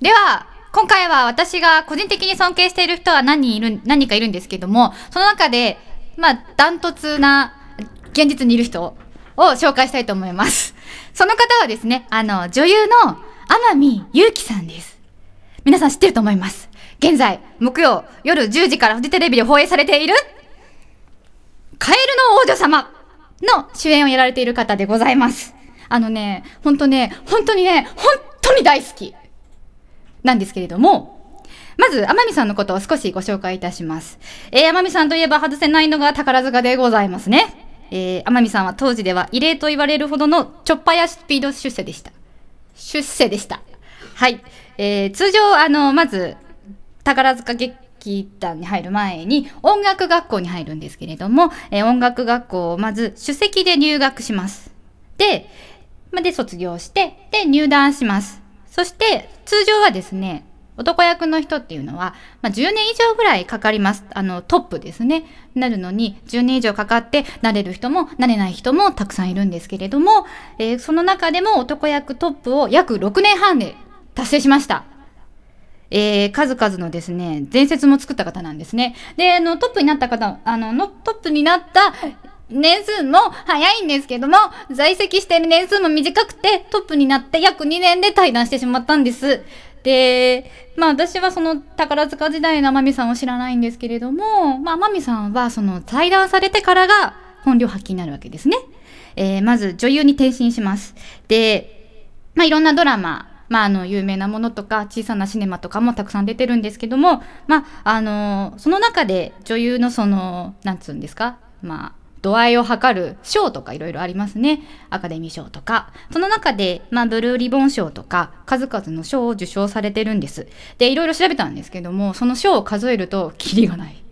では、今回は私が個人的に尊敬している人は何人いる、何人かいるんですけども、その中で、まあ、ダントツな現実にいる人を紹介したいと思います。その方はですね、あの、女優の天海祐希さんです。皆さん知ってると思います。現在、木曜夜10時からフジテレビで放映されている、カエルの王女様の主演をやられている方でございます。あのね、ほんとね、本当にね、本当に大好き。なんですけれども、まず、天海さんのことを少しご紹介いたします。えー、天海さんといえば外せないのが宝塚でございますね。えー、天海さんは当時では異例と言われるほどのちょっぱやスピード出世でした。出世でした。はい。えー、通常、あの、まず、宝塚劇団に入る前に音楽学校に入るんですけれども、えー、音楽学校をまず首席で入学します。で、まで卒業して、で、入団します。そして通常はですね、男役の人っていうのは、まあ、10年以上ぐらいかかります。あの、トップですね。なるのに、10年以上かかって、慣れる人も、慣れない人もたくさんいるんですけれども、えー、その中でも男役トップを約6年半で達成しました。えー、数々のですね、伝説も作った方なんですね。で、あの、トップになった方、あの、のトップになった、年数も早いんですけども、在籍してる年数も短くて、トップになって約2年で退団してしまったんです。で、まあ私はその宝塚時代の天海さんを知らないんですけれども、まあ天海さんはその退団されてからが本領発揮になるわけですね。えー、まず女優に転身します。で、まあいろんなドラマ、まあ、あの、有名なものとか、小さなシネマとかもたくさん出てるんですけども、まあ、あの、その中で女優のその、なんつうんですか、まあ、度合いを測る賞とかいろいろありますね。アカデミー賞とか。その中で、まあ、ブルーリボン賞とか、数々の賞を受賞されてるんです。で、いろいろ調べたんですけども、その賞を数えると、キリがない。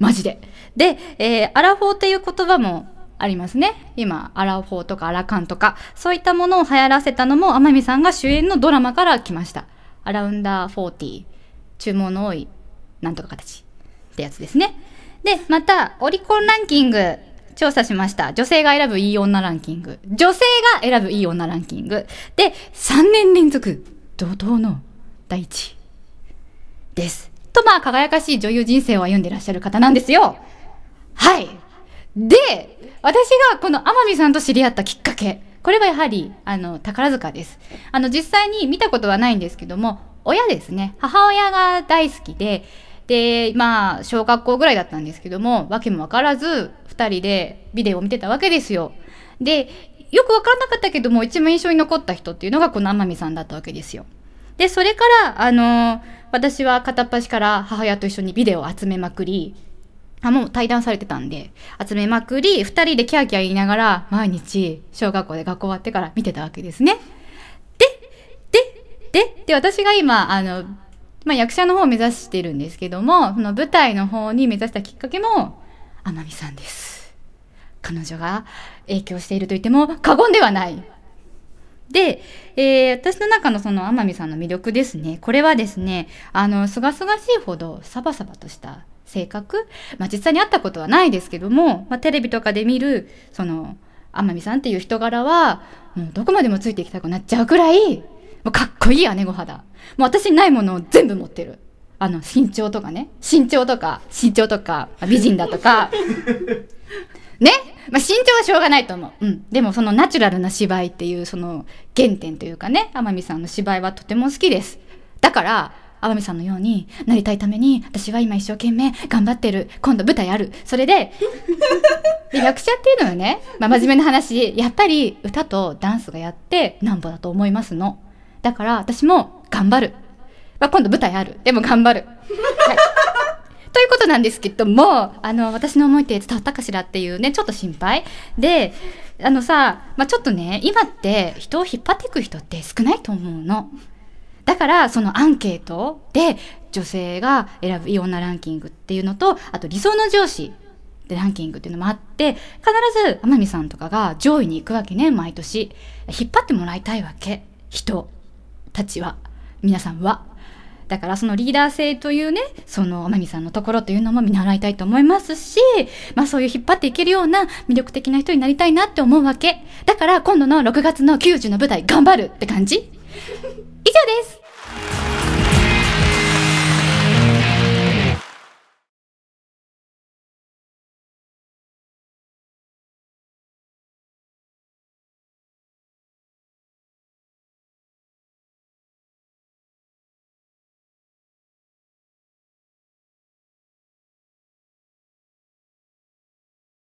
マジで。で、えー、アラフォーっていう言葉もありますね。今、アラフォーとかアラカンとか、そういったものを流行らせたのも、天海さんが主演のドラマから来ました。アラウンダー40、注文の多い、なんとか形ってやつですね。で、また、オリコンランキング調査しました。女性が選ぶいい女ランキング。女性が選ぶいい女ランキング。で、3年連続、怒涛の第一位です。と、まあ、輝かしい女優人生を歩んでいらっしゃる方なんですよ。はい。で、私がこの天海さんと知り合ったきっかけ。これはやはり、あの、宝塚です。あの、実際に見たことはないんですけども、親ですね。母親が大好きで、で、まあ、小学校ぐらいだったんですけども、わけもわからず、2人でビデオを見てたわけですよ。で、よくわからなかったけども、一番印象に残った人っていうのがこの天海さんだったわけですよ。で、それから、あのー、私は片っ端から母親と一緒にビデオを集めまくり、あ、もう対談されてたんで、集めまくり、二人でキャーキャー言いながら、毎日、小学校で学校終わってから見てたわけですね。で、で、で、で、私が今、あの、まあ、役者の方を目指してるんですけども、その舞台の方に目指したきっかけも、天海さんです彼女が影響していると言っても過言ではないで、えー、私の中のその天海さんの魅力ですねこれはですねあのすがすがしいほどサバサバとした性格、まあ、実際に会ったことはないですけども、まあ、テレビとかで見るその天海さんっていう人柄はもうどこまでもついていきたくなっちゃうくらいもうかっこいい姉御肌もう私にないものを全部持ってるあの身長とかね身長とか身長とか美人だとか ねまあ、身長はしょうがないと思う、うん、でもそのナチュラルな芝居っていうその原点というかね天海さんの芝居はとても好きですだから天海さんのようになりたいために私は今一生懸命頑張ってる今度舞台あるそれで役 者っていうのはね、まあ、真面目な話やっぱり歌とダンスがやってなんぼだと思いますのだから私も頑張るまあ、今度舞台ある。でも頑張る。はい。ということなんですけども、あの、私の思いって伝わったかしらっていうね、ちょっと心配。で、あのさ、まあ、ちょっとね、今って人を引っ張っていく人って少ないと思うの。だから、そのアンケートで女性が選ぶいい女ランキングっていうのと、あと理想の上司でランキングっていうのもあって、必ず天海さんとかが上位に行くわけね、毎年。引っ張ってもらいたいわけ。人たちは。皆さんは。だからそのリーダー性というね、その天海さんのところというのも見習いたいと思いますし、まあそういう引っ張っていけるような魅力的な人になりたいなって思うわけ。だから今度の6月の90の舞台頑張るって感じ以上です